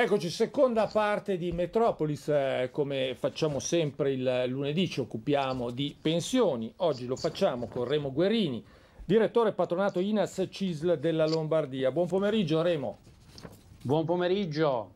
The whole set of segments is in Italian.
Eccoci, seconda parte di Metropolis, eh, come facciamo sempre il lunedì ci occupiamo di pensioni, oggi lo facciamo con Remo Guerini, direttore patronato Inas Cisl della Lombardia. Buon pomeriggio Remo. Buon pomeriggio.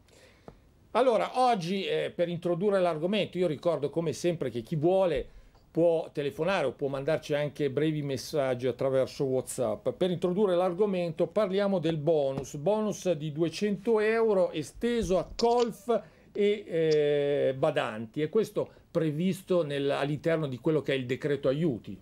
Allora, oggi eh, per introdurre l'argomento, io ricordo come sempre che chi vuole può telefonare o può mandarci anche brevi messaggi attraverso Whatsapp. Per introdurre l'argomento parliamo del bonus, bonus di 200 euro esteso a golf e eh, Badanti e questo previsto nel, all'interno di quello che è il decreto aiuti.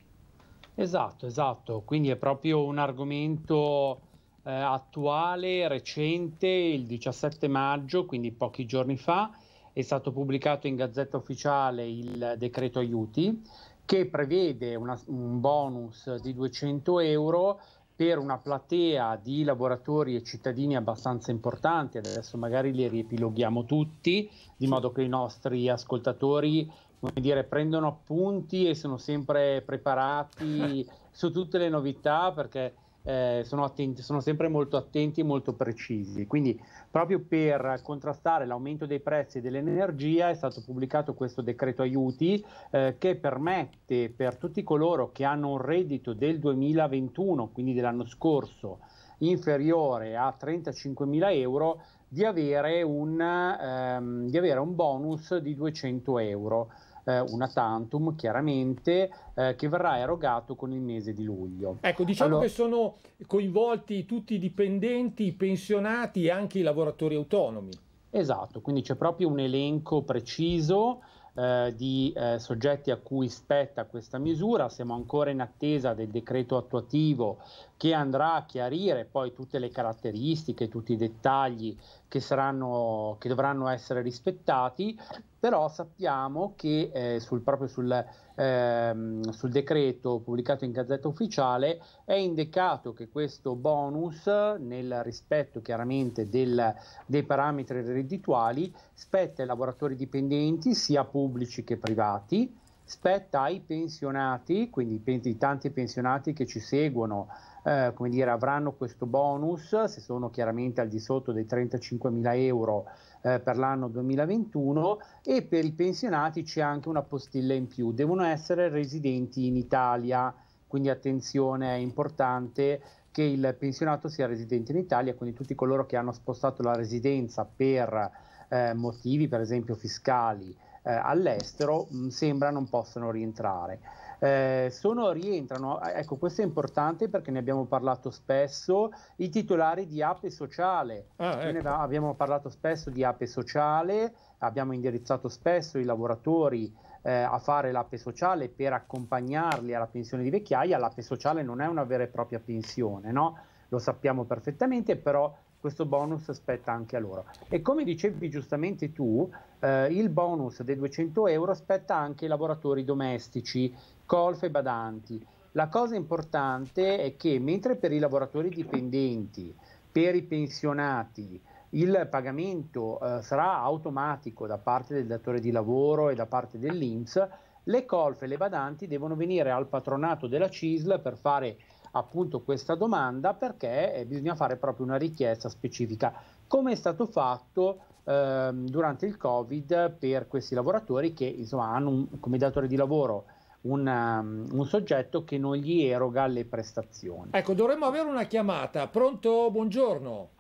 Esatto, esatto, quindi è proprio un argomento eh, attuale, recente, il 17 maggio, quindi pochi giorni fa è stato pubblicato in Gazzetta Ufficiale il decreto aiuti che prevede una, un bonus di 200 euro per una platea di lavoratori e cittadini abbastanza importanti, adesso magari li riepiloghiamo tutti, di modo che i nostri ascoltatori dire, prendono appunti e sono sempre preparati su tutte le novità perché eh, sono, attenti, sono sempre molto attenti e molto precisi. Quindi proprio per contrastare l'aumento dei prezzi dell'energia è stato pubblicato questo decreto aiuti eh, che permette per tutti coloro che hanno un reddito del 2021, quindi dell'anno scorso, inferiore a 35.000 euro, di avere un, ehm, di avere un bonus di 200 euro eh, una tantum chiaramente eh, che verrà erogato con il mese di luglio. Ecco, diciamo allora... che sono coinvolti tutti i dipendenti, i pensionati e anche i lavoratori autonomi. Esatto, quindi c'è proprio un elenco preciso eh, di eh, soggetti a cui spetta questa misura. Siamo ancora in attesa del decreto attuativo che andrà a chiarire poi tutte le caratteristiche, tutti i dettagli che, saranno, che dovranno essere rispettati, però sappiamo che eh, sul, proprio sul, ehm, sul, decreto pubblicato in Gazzetta Ufficiale è indicato che questo bonus, nel rispetto chiaramente del, dei parametri reddituali, spetta ai lavoratori dipendenti, sia pubblici che privati, spetta ai pensionati, quindi i tanti pensionati che ci seguono, eh, come dire, avranno questo bonus, se sono chiaramente al di sotto dei 35.000 euro eh, per l'anno 2021 e per i pensionati c'è anche una postilla in più, devono essere residenti in Italia, quindi attenzione, è importante che il pensionato sia residente in Italia, quindi tutti coloro che hanno spostato la residenza per eh, motivi per esempio fiscali, eh, all'estero mh, mm, sembra non possano rientrare. Eh, sono, rientrano, ecco questo è importante perché ne abbiamo parlato spesso, i titolari di ape sociale, ah, ecco. abbiamo parlato spesso di ape sociale, abbiamo indirizzato spesso i lavoratori eh, a fare l'ape sociale per accompagnarli alla pensione di vecchiaia, l'ape sociale non è una vera e propria pensione, no? lo sappiamo perfettamente, però questo bonus spetta anche a loro. E come dicevi giustamente tu, eh, il bonus dei 200 euro spetta anche ai lavoratori domestici, colf e badanti. La cosa importante è che mentre per i lavoratori dipendenti, per i pensionati, il pagamento eh, sarà automatico da parte del datore di lavoro e da parte dell'INPS, le colf e le badanti devono venire al patronato della CISL per fare appunto questa domanda perché eh, bisogna fare proprio una richiesta specifica, come è stato fatto eh, durante il Covid per questi lavoratori che insomma, hanno un, come datore di lavoro un, um, un, soggetto che non gli eroga le prestazioni. Ecco, dovremmo avere una chiamata. Pronto? Buongiorno.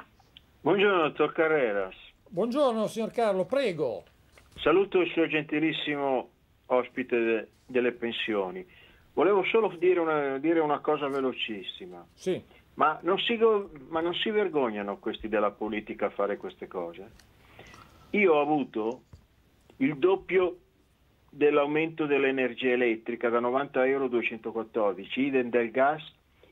Buongiorno, dottor Carreras. Buongiorno, signor Carlo, prego. Saluto il suo gentilissimo ospite de- delle pensioni. Volevo solo dire una, dire una cosa velocissima. Sì. Ma, non si, ma non si vergognano questi della politica a fare queste cose? Io ho avuto il doppio dell'aumento dell'energia elettrica da 90 euro a 214, idem del gas,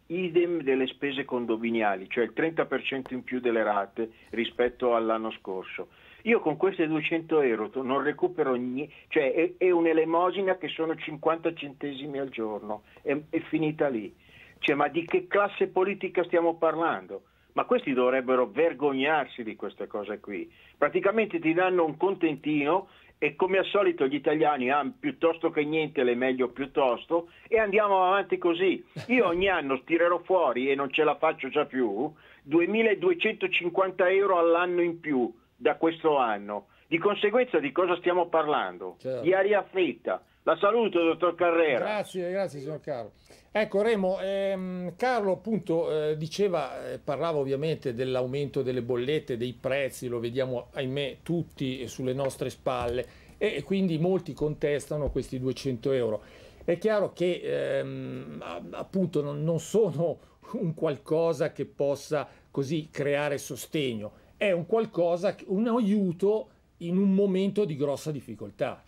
idem delle spese condominiali, cioè il 30% in più delle rate rispetto all'anno scorso. Io con queste 200 euro non recupero niente, cioè è, è un'elemosina che sono 50 centesimi al giorno, è, è finita lì. Cioè, ma di che classe politica stiamo parlando? Ma questi dovrebbero vergognarsi di queste cose qui. Praticamente ti danno un contentino e come al solito gli italiani hanno ah, piuttosto che niente le meglio piuttosto e andiamo avanti così. Io ogni anno tirerò fuori e non ce la faccio già più 2250 euro all'anno in più da questo anno. Di conseguenza di cosa stiamo parlando? Certo. Di aria fritta. La saluto, dottor Carrera. Grazie, grazie, signor Carlo. Ecco, Remo, ehm, Carlo appunto eh, diceva, eh, parlava ovviamente dell'aumento delle bollette, dei prezzi, lo vediamo ahimè tutti sulle nostre spalle e, e quindi molti contestano questi 200 euro. È chiaro che ehm, appunto non, non sono un qualcosa che possa così creare sostegno è un qualcosa, un aiuto in un momento di grossa difficoltà.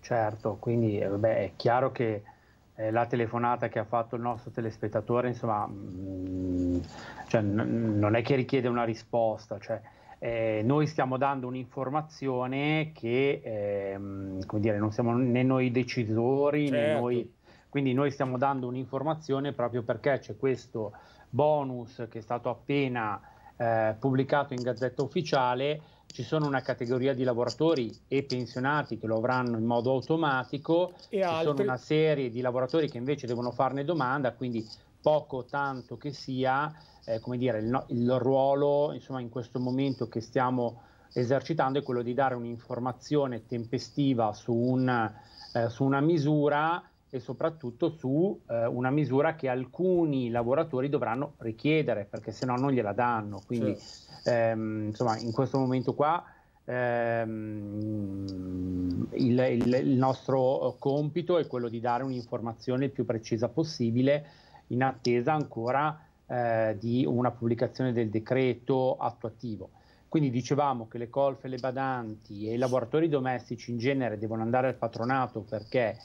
Certo, quindi eh, vabbè, è chiaro che eh, la telefonata che ha fatto il nostro telespettatore, insomma, mh, mm, cioè, non è che richiede una risposta, cioè, eh, noi stiamo dando un'informazione che, eh, come dire, non siamo né noi decisori, certo. né noi... Quindi noi stiamo dando un'informazione proprio perché c'è questo bonus che è stato appena eh, pubblicato in Gazzetta Ufficiale, ci sono una categoria di lavoratori e pensionati che lo avranno in modo automatico, e ci altri. sono una serie di lavoratori che invece devono farne domanda, quindi poco tanto che sia eh, come dire, il, no, il ruolo insomma, in questo momento che stiamo esercitando è quello di dare un'informazione tempestiva su, un, eh, su una misura e soprattutto su eh, una misura che alcuni lavoratori dovranno richiedere perché se no non gliela danno. Quindi sì. Certo. ehm, insomma in questo momento qua ehm, il, il, il, nostro compito è quello di dare un'informazione il più precisa possibile in attesa ancora eh, di una pubblicazione del decreto attuativo. Quindi dicevamo che le colfe, le badanti e i lavoratori domestici in genere devono andare al patronato perché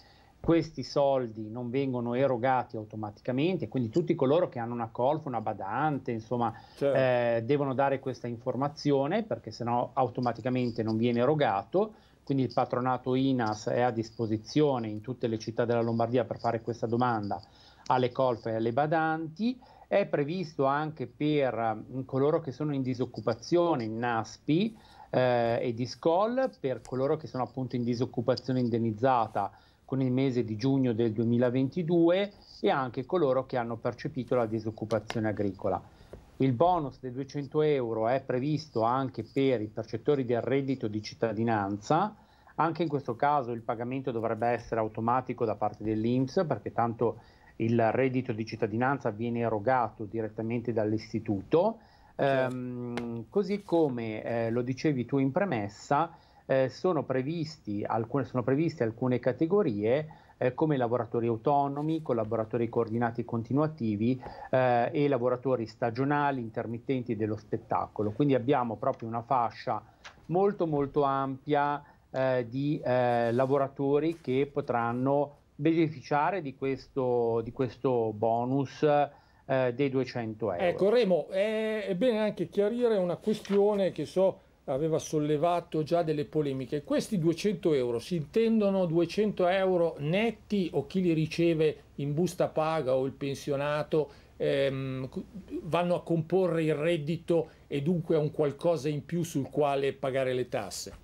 questi soldi non vengono erogati automaticamente, quindi tutti coloro che hanno una colf, una badante, insomma, certo. eh, devono dare questa informazione perché sennò automaticamente non viene erogato. Quindi il patronato INAS è a disposizione in tutte le città della Lombardia per fare questa domanda alle colf e alle badanti. È previsto anche per mm, coloro che sono in disoccupazione, in NASPI eh, e DISCOL, per coloro che sono appunto in disoccupazione indennizzata con il mese di giugno del 2022 e anche coloro che hanno percepito la disoccupazione agricola. Il bonus dei 200 euro è previsto anche per i percettori del reddito di cittadinanza, anche in questo caso il pagamento dovrebbe essere automatico da parte dell'Inps perché tanto il reddito di cittadinanza viene erogato direttamente dall'istituto, certo. ehm, così come eh, lo dicevi tu in premessa, eh, sono, alcune, sono, previste alcune categorie eh, come lavoratori autonomi, collaboratori coordinati continuativi eh, e lavoratori stagionali, intermittenti dello spettacolo. Quindi abbiamo proprio una fascia molto molto ampia eh, di eh, lavoratori che potranno beneficiare di questo, di questo bonus eh, dei 200 euro. Ecco Remo, è, è bene anche chiarire una questione che so aveva sollevato già delle polemiche. Questi 200 euro si intendono 200 euro netti o chi li riceve in busta paga o il pensionato ehm, vanno a comporre il reddito e dunque a un qualcosa in più sul quale pagare le tasse?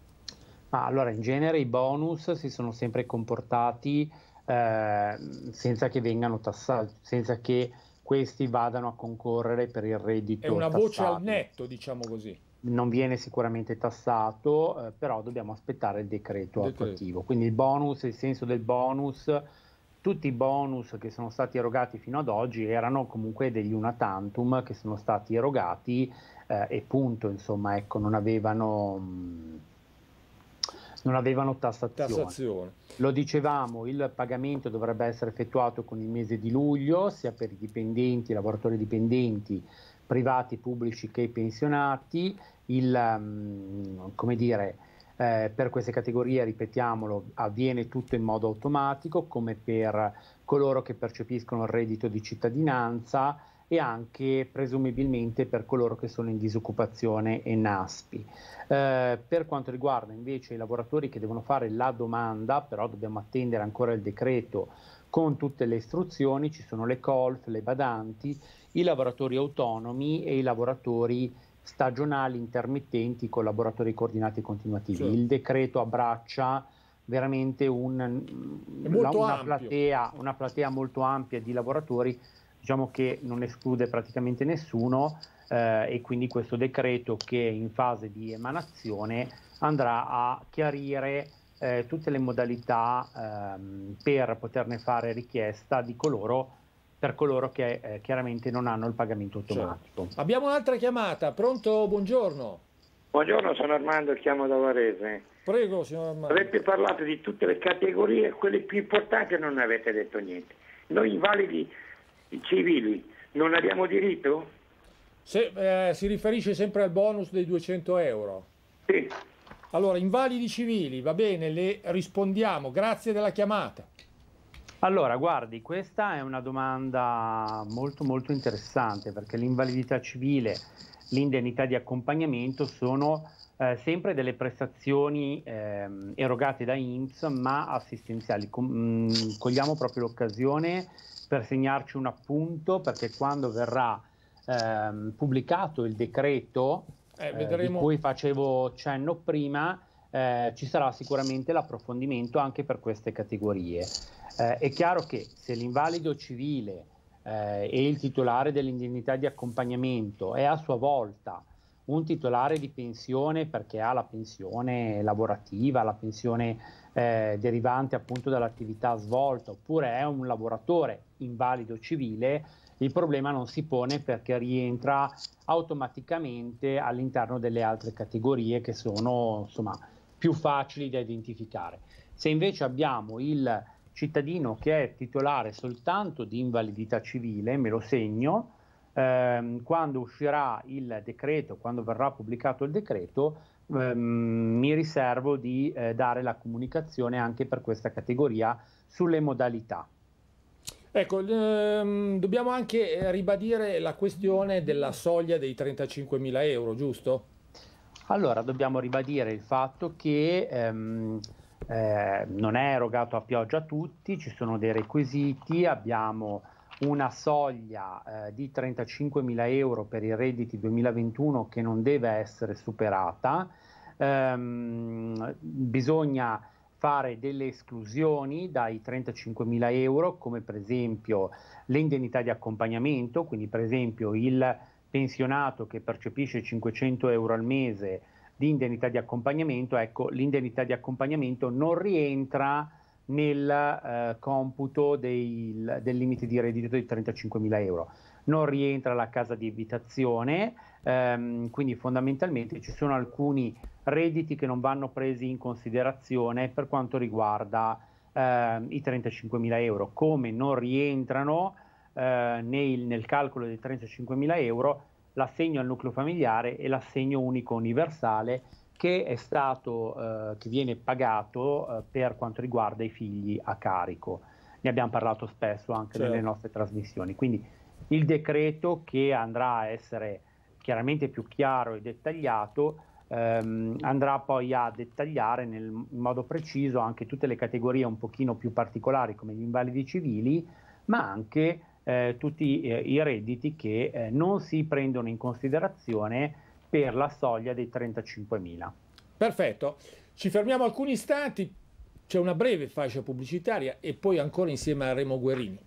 Ah, allora, in genere i bonus si sono sempre comportati eh, senza che vengano tassati, senza che questi vadano a concorrere per il reddito. È una tassato. voce al netto, diciamo così non viene sicuramente tassato, eh, però dobbiamo aspettare il decreto, decreto attuativo. Quindi il bonus, il senso del bonus, tutti i bonus che sono stati erogati fino ad oggi erano comunque degli una tantum che sono stati erogati eh, e punto, insomma, ecco, non avevano... Mh, mm, non avevano tassazione. tassazione. Lo dicevamo, il pagamento dovrebbe essere effettuato con il mese di luglio, sia per i dipendenti, i lavoratori dipendenti, privati, pubblici che pensionati, il, mm, come dire, eh, per queste categorie, ripetiamolo, avviene tutto in modo automatico, come per coloro che percepiscono il reddito di cittadinanza e anche presumibilmente per coloro che sono in disoccupazione e NASPI. Eh, per quanto riguarda invece i lavoratori che devono fare la domanda, però dobbiamo attendere ancora il decreto con tutte le istruzioni, ci sono le colf, le badanti, i lavoratori autonomi e i lavoratori stagionali, intermittenti, collaboratori coordinati e continuativi. Sì. Certo. Il decreto abbraccia veramente un, mm, una, una, platea, una, platea, molto ampia di lavoratori, diciamo che non esclude praticamente nessuno eh, e quindi questo decreto che è in fase di emanazione andrà a chiarire eh, tutte le modalità ehm, per poterne fare richiesta di coloro per coloro che eh, chiaramente non hanno il pagamento certo. automatico. Certo. Abbiamo un'altra chiamata, pronto? Buongiorno. Buongiorno, sono Armando, chiamo da Varese. Prego, signor Armando. Avete parlato di tutte le categorie, quelle più importanti non avete detto niente. Noi invalidi civili non abbiamo diritto? Se, eh, si riferisce sempre al bonus dei 200 euro. Sì. Allora, invalidi civili, va bene, le rispondiamo. Grazie della chiamata. Allora, guardi, questa è una domanda molto molto interessante perché l'invalidità civile, l'indennità di accompagnamento sono eh, sempre delle prestazioni eh, erogate da INPS ma assistenziali. Com- mh, mm, cogliamo proprio l'occasione per segnarci un appunto perché quando verrà eh, pubblicato il decreto eh, eh vedremo... di cui facevo cenno prima, eh, ci sarà sicuramente l'approfondimento anche per queste categorie. Eh, è chiaro che se l'invalido civile eh, e il titolare dell'indennità di accompagnamento è a sua volta un titolare di pensione perché ha la pensione lavorativa, la pensione eh, derivante appunto dall'attività svolta, oppure è un lavoratore invalido civile, il problema non si pone perché rientra automaticamente all'interno delle altre categorie che sono insomma più facili da identificare. Se invece abbiamo il cittadino che è titolare soltanto di invalidità civile, me lo segno, ehm, quando uscirà il decreto, quando verrà pubblicato il decreto, ehm, mi riservo di eh, dare la comunicazione anche per questa categoria sulle modalità. Ecco, ehm, dobbiamo anche eh, ribadire la questione della soglia dei 35.000 euro, giusto? Allora, dobbiamo ribadire il fatto che ehm, eh, non è erogato a pioggia a tutti, ci sono dei requisiti, abbiamo una soglia eh, di 35.000 euro per i redditi 2021 che non deve essere superata, ehm, bisogna fare delle esclusioni dai 35.000 euro come per esempio l'indennità di accompagnamento, quindi per esempio il pensionato che percepisce 500 euro al mese di indennità di accompagnamento, ecco, l'indennità di accompagnamento non rientra nel eh, computo dei, del limite di reddito di 35.000 euro. Non rientra la casa di abitazione, ehm, quindi fondamentalmente ci sono alcuni redditi che non vanno presi in considerazione per quanto riguarda ehm, i 35.000 euro, come non rientrano eh, nel, nel, calcolo dei 35.000 euro l'assegno al nucleo familiare e l'assegno unico universale che, è stato, eh, che viene pagato eh, per quanto riguarda i figli a carico. Ne abbiamo parlato spesso anche certo. nelle nostre trasmissioni. Quindi il decreto che andrà a essere chiaramente più chiaro e dettagliato ehm, andrà poi a dettagliare nel, in modo preciso anche tutte le categorie un pochino più particolari come gli invalidi civili, ma anche eh, tutti eh, i redditi che eh, non si prendono in considerazione per la soglia dei 35.000. Perfetto, ci fermiamo alcuni istanti, c'è una breve fascia pubblicitaria e poi ancora insieme a Remo Guerini.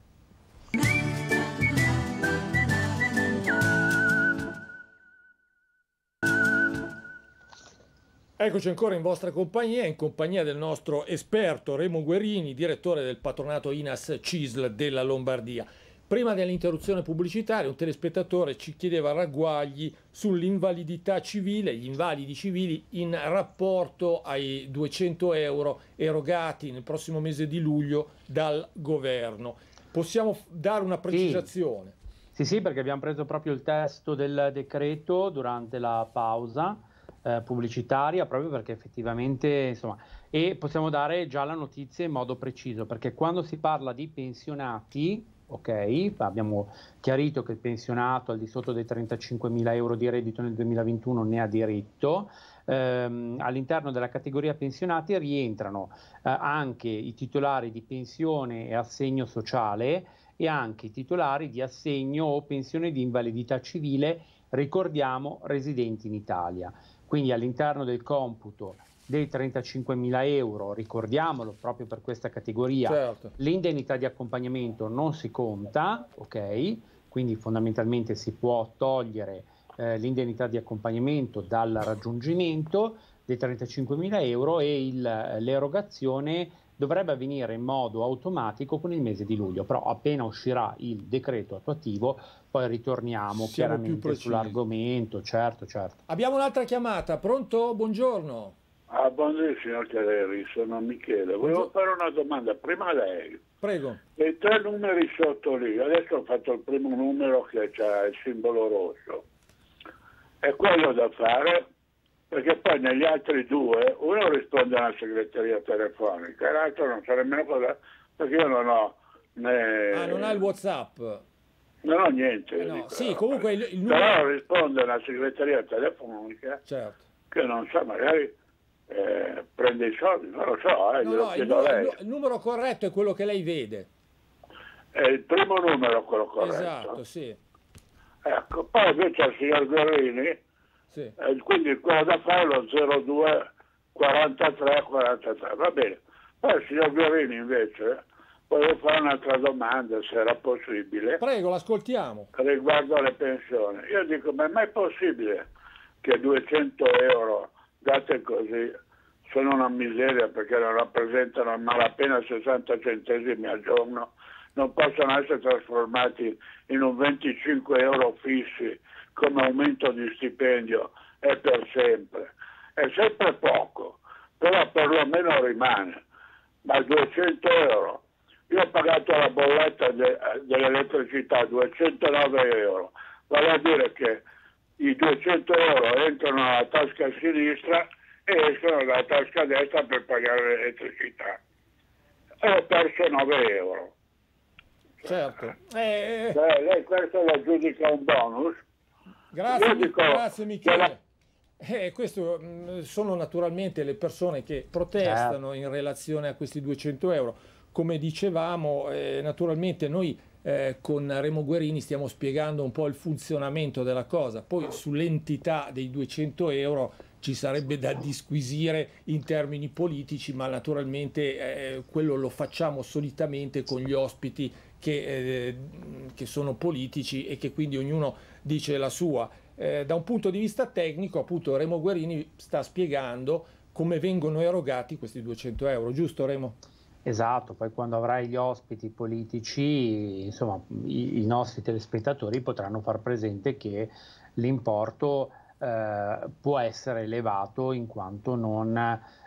Eccoci ancora in vostra compagnia, in compagnia del nostro esperto Remo Guerini, direttore del patronato INAS CISL della Lombardia. Prima dell'interruzione pubblicitaria un telespettatore ci chiedeva ragguagli sull'invalidità civile, gli invalidi civili in rapporto ai 200 euro erogati nel prossimo mese di luglio dal governo. Possiamo dare una precisazione? Sì, sì, sì perché abbiamo preso proprio il testo del decreto durante la pausa eh, pubblicitaria, proprio perché effettivamente, insomma, e possiamo dare già la notizia in modo preciso, perché quando si parla di pensionati ok? Abbiamo chiarito che il pensionato al di sotto dei 35.000 euro di reddito nel 2021 ne ha diritto. Ehm, all'interno della categoria pensionati rientrano eh, anche i titolari di pensione e assegno sociale e anche i titolari di assegno o pensione di invalidità civile, ricordiamo, residenti in Italia. Quindi all'interno del computo dei 35.000 euro, ricordiamolo proprio per questa categoria, certo. l'indennità di accompagnamento non si conta, ok? Quindi fondamentalmente si può togliere eh, l'indennità di accompagnamento dal raggiungimento dei 35.000 euro e il, l'erogazione dovrebbe avvenire in modo automatico con il mese di luglio, però appena uscirà il decreto attuativo poi ritorniamo Siamo chiaramente sull'argomento, certo, certo. Abbiamo un'altra chiamata, pronto? Buongiorno. Ah, buongiorno signor Caleri, sono Michele. Volevo fare una domanda, prima a lei. Prego. I tre numeri sotto lì, adesso ho fatto il primo numero che ha il simbolo rosso. È quello da fare perché poi negli altri due uno risponde alla segreteria telefonica l'altro non sa nemmeno cosa perché io non ho né... Ah, non ha il Whatsapp? Non ho niente. Eh no. dico, sì, comunque il, il numero... Però risponde alla segreteria telefonica certo. che non sa magari eh, prende i soldi, non lo so, eh, no, no, il, numero, il, numero corretto è quello che lei vede. È il primo numero quello corretto. Esatto, sì. Ecco, poi invece al signor Guerrini, sì. eh, quindi quello da fare è lo 0243 43, va bene. Poi il signor Guerrini invece volevo fare un'altra domanda, se era possibile. Prego, l'ascoltiamo. Riguardo alle pensioni. Io dico, ma è mai possibile che 200 euro date così sono una miseria perché non rappresentano malapena 60 centesimi al giorno, non possono essere trasformati in un 25 euro fissi come aumento di stipendio, e per sempre. È sempre poco, però perlomeno rimane. Ma 200 euro, io ho pagato la bolletta de- dell'elettricità 209 euro, vale a dire che i 200 euro entrano nella tasca sinistra e sono dalla a scadenza per pagare l'elettricità. E ho perso 9 euro. Certo. Eh, eh. eh. Beh, questo lo giudica un bonus. Grazie, dico, grazie Michele. Eh, questo mm, sono naturalmente le persone che protestano certo. in relazione a questi 200 euro. Come dicevamo, eh, naturalmente noi eh, con Remo Guerini stiamo spiegando un po' il funzionamento della cosa, poi sull'entità dei 200 euro ci sarebbe da disquisire in termini politici, ma naturalmente eh, quello lo facciamo solitamente con gli ospiti che, eh, che, sono politici e che quindi ognuno dice la sua. Eh, da un punto di vista tecnico, appunto, Remo Guerini sta spiegando come vengono erogati questi 200 euro, giusto Remo? Esatto, poi quando avrai gli ospiti politici, insomma, i, i nostri telespettatori potranno far presente che l'importo eh, può essere elevato in quanto non,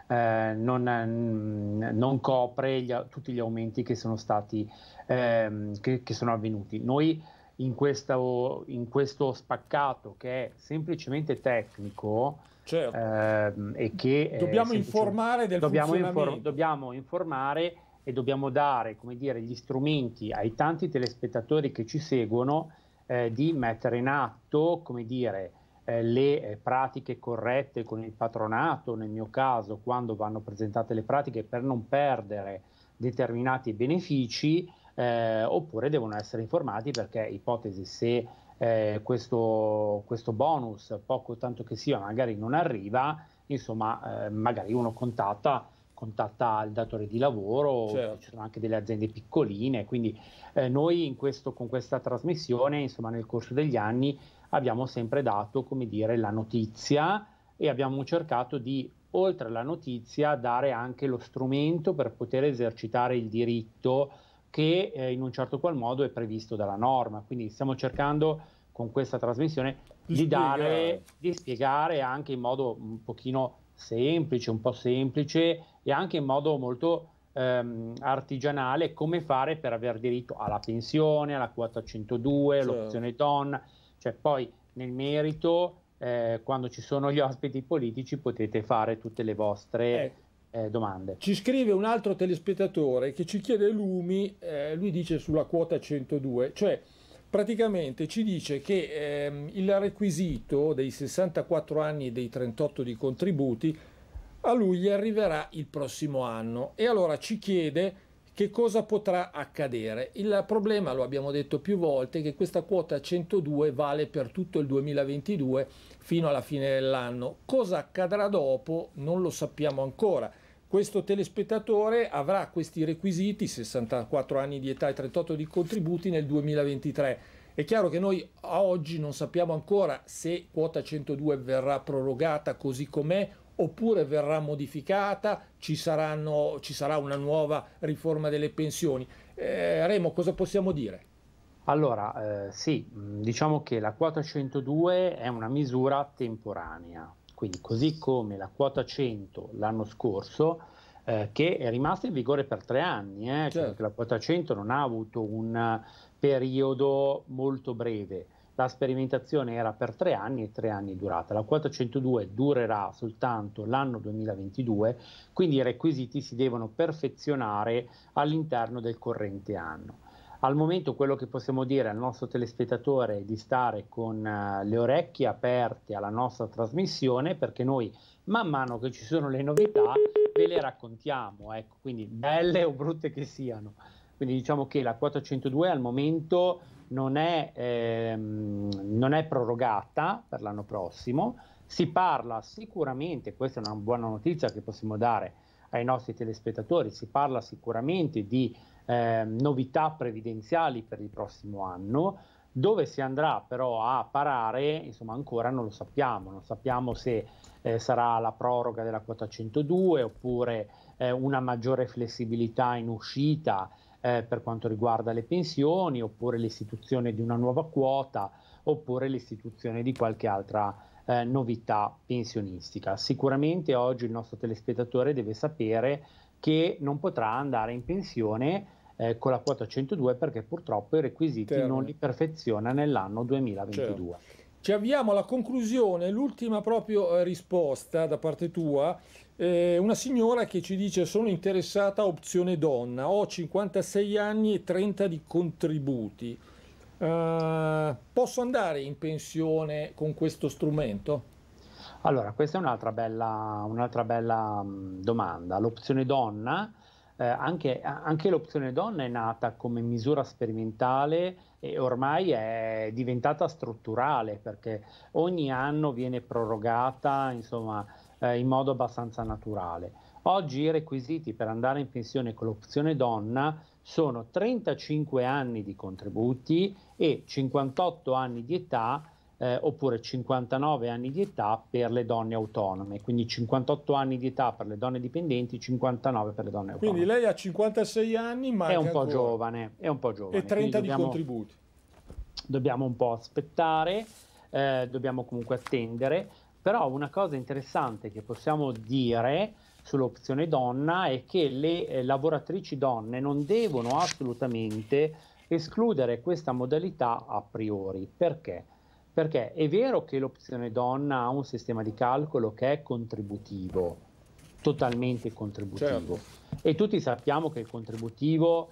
eh, non, mm, non copre gli, tutti gli aumenti che sono, stati, ehm, che, che sono avvenuti. Noi in questo, in questo, spaccato che è semplicemente tecnico certo. ehm, e che dobbiamo informare del dobbiamo, infor- dobbiamo informare e dobbiamo dare dire, gli strumenti ai tanti telespettatori che ci seguono eh, di mettere in atto come dire, eh, le eh, pratiche corrette con il patronato, nel mio caso, quando vanno presentate le pratiche per non perdere determinati benefici, eh, oppure devono essere informati perché ipotesi se eh, questo, questo, bonus, poco tanto che sia, magari non arriva, insomma, eh, magari uno contatta contatta il datore di lavoro, certo. ci sono anche delle aziende piccoline, quindi eh, noi in questo, con questa trasmissione, insomma, nel corso degli anni abbiamo sempre dato, come dire, la notizia e abbiamo cercato di, oltre alla notizia, dare anche lo strumento per poter esercitare il diritto che eh, in un certo qual modo è previsto dalla norma. Quindi stiamo cercando con questa trasmissione di, di, dare, di spiegare anche in modo un pochino semplice, un po' semplice e anche in modo molto ehm, artigianale come fare per aver diritto alla pensione, alla quota 102, all'opzione certo. donna. Cioè, poi nel merito, eh, quando ci sono gli ospiti politici, potete fare tutte le vostre eh, eh domande. Ci scrive un altro telespettatore che ci chiede Lumi, eh, lui dice sulla quota 102, cioè praticamente ci dice che ehm, il requisito dei 64 anni e dei 38 di contributi a lui gli arriverà il prossimo anno e allora ci chiede che cosa potrà accadere? Il problema, lo abbiamo detto più volte, è che questa quota 102 vale per tutto il 2022 fino alla fine dell'anno. Cosa accadrà dopo non lo sappiamo ancora. Questo telespettatore avrà questi requisiti, 64 anni di età e 38 di contributi nel 2023. È chiaro che noi a oggi non sappiamo ancora se quota 102 verrà prorogata così com'è oppure verrà modificata, ci, saranno, ci sarà una nuova riforma delle pensioni. Eh, Remo, cosa possiamo dire? Allora, eh, sì, mm, diciamo che la quota 102 è una misura temporanea, quindi così come la quota 100 l'anno scorso, eh, che è rimasta in vigore per tre anni, eh, certo. la quota 100 non ha avuto un periodo molto breve, la sperimentazione era per tre anni e tre anni è durata. La quota 102 durerà soltanto l'anno 2022, quindi i requisiti si devono perfezionare all'interno del corrente anno. Al momento quello che possiamo dire al nostro telespettatore è di stare con eh, le orecchie aperte alla nostra trasmissione perché noi man mano che ci sono le novità ve le raccontiamo, ecco, quindi belle o brutte che siano. Quindi diciamo che la quota 102 al momento non è, ehm, non è prorogata per l'anno prossimo, si parla sicuramente, questa è una buona notizia che possiamo dare ai nostri telespettatori, si parla sicuramente di eh, novità previdenziali per il prossimo anno, dove si andrà però a parare, insomma ancora non lo sappiamo, non sappiamo se eh, sarà la proroga della quota 102 oppure eh, una maggiore flessibilità in uscita eh, per quanto riguarda le pensioni, oppure l'istituzione di una nuova quota, oppure l'istituzione di qualche altra eh, novità pensionistica. Sicuramente oggi il nostro telespettatore deve sapere che non potrà andare in pensione eh, con la quota 102 perché purtroppo i requisiti certo. non li perfeziona nell'anno 2022. Certo. Ci avviamo alla conclusione, l'ultima proprio eh, risposta da parte tua, eh, una signora che ci dice sono interessata a opzione donna, ho 56 anni e 30 di contributi, eh, posso andare in pensione con questo strumento? Allora, questa è un'altra bella, un'altra bella mm, domanda. L'opzione donna eh, anche, anche, l'opzione donna è nata come misura sperimentale e ormai è diventata strutturale perché ogni anno viene prorogata insomma, eh, in modo abbastanza naturale. Oggi i requisiti per andare in pensione con l'opzione donna sono 35 anni di contributi e 58 anni di età eh, oppure 59 anni di età per le donne autonome, quindi 58 anni di età per le donne dipendenti, 59 per le donne autonome. Quindi lei ha 56 anni, ma è un po' ancora. giovane, è un po' giovane. E 30 dobbiamo, di contributi. Dobbiamo un po' aspettare, eh, dobbiamo comunque attendere, però una cosa interessante che possiamo dire sull'opzione donna è che le eh, lavoratrici donne non devono assolutamente escludere questa modalità a priori. Perché? Perché è vero che l'opzione donna ha un sistema di calcolo che è contributivo, totalmente contributivo. Certo. E tutti sappiamo che il contributivo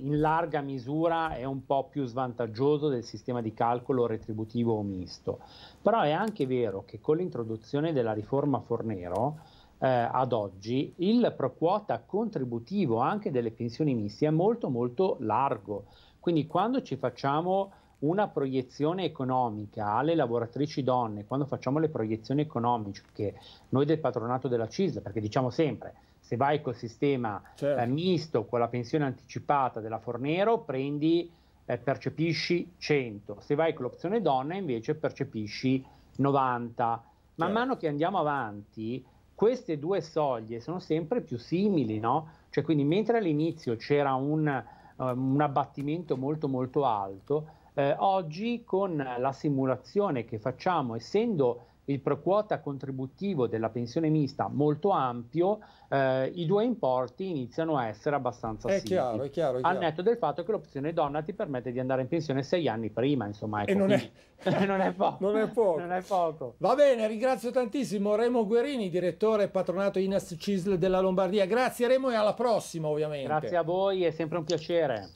in larga misura è un po' più svantaggioso del sistema di calcolo retributivo o misto. Però è anche vero che con l'introduzione della riforma Fornero eh, ad oggi il pro quota contributivo anche delle pensioni miste è molto molto largo. Quindi quando ci facciamo una proiezione economica alle lavoratrici donne, quando facciamo le proiezioni economiche, noi del patronato della CISL, perché diciamo sempre, se vai col sistema certo. eh, misto con la pensione anticipata della Fornero, prendi, eh, percepisci 100, se vai con l'opzione donna invece percepisci 90. Man certo. mano che andiamo avanti, queste due soglie sono sempre più simili, no? Cioè, quindi mentre all'inizio c'era un Ehm, un abbattimento molto molto alto, eh, oggi con la simulazione che facciamo, essendo il pro quota contributivo della pensione mista molto ampio, eh, i due importi iniziano a essere abbastanza è simili. è chiaro, è chiaro. Al netto del fatto che l'opzione donna ti permette di andare in pensione sei anni prima, insomma. Ecco, e non, è... non, è poco, non, è... poco. non è poco. Va bene, ringrazio tantissimo Remo Guerini, direttore patronato Inas Cisl della Lombardia. Grazie Remo e alla prossima ovviamente. Grazie a voi, è sempre un piacere.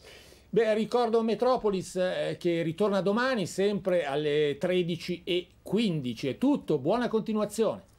Beh, ricordo Metropolis eh, che ritorna domani sempre alle 13.15. È tutto, buona continuazione.